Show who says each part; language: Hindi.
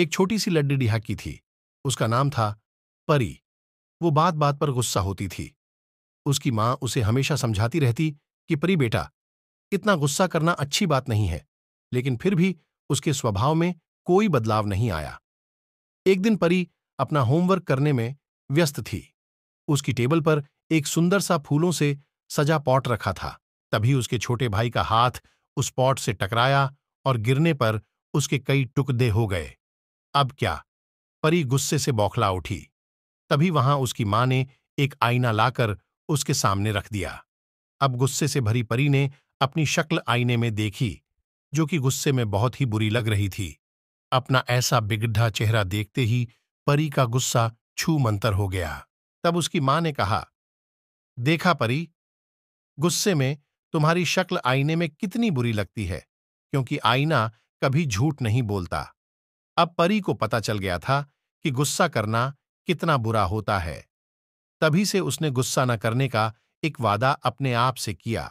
Speaker 1: एक छोटी सी लड्डी की थी उसका नाम था परी वो बात बात पर गुस्सा होती थी उसकी माँ उसे हमेशा समझाती रहती कि परी बेटा इतना गुस्सा करना अच्छी बात नहीं है लेकिन फिर भी उसके स्वभाव में कोई बदलाव नहीं आया एक दिन परी अपना होमवर्क करने में व्यस्त थी उसकी टेबल पर एक सुंदर सा फूलों से सजा पॉट रखा था तभी उसके छोटे भाई का हाथ उस पॉट से टकराया और गिरने पर उसके कई टुकदे हो गए अब क्या परी गुस्से से बौखला उठी तभी वहां उसकी मां ने एक आईना लाकर उसके सामने रख दिया अब गुस्से से भरी परी ने अपनी शक्ल आईने में देखी जो कि गुस्से में बहुत ही बुरी लग रही थी अपना ऐसा बिगड़ा चेहरा देखते ही परी का गुस्सा छू मंतर हो गया तब उसकी मां ने कहा देखा परी गुस्से में तुम्हारी शक्ल आईने में कितनी बुरी लगती है क्योंकि आईना कभी झूठ नहीं बोलता अब परी को पता चल गया था कि गुस्सा करना कितना बुरा होता है तभी से उसने गुस्सा न करने का एक वादा अपने आप से किया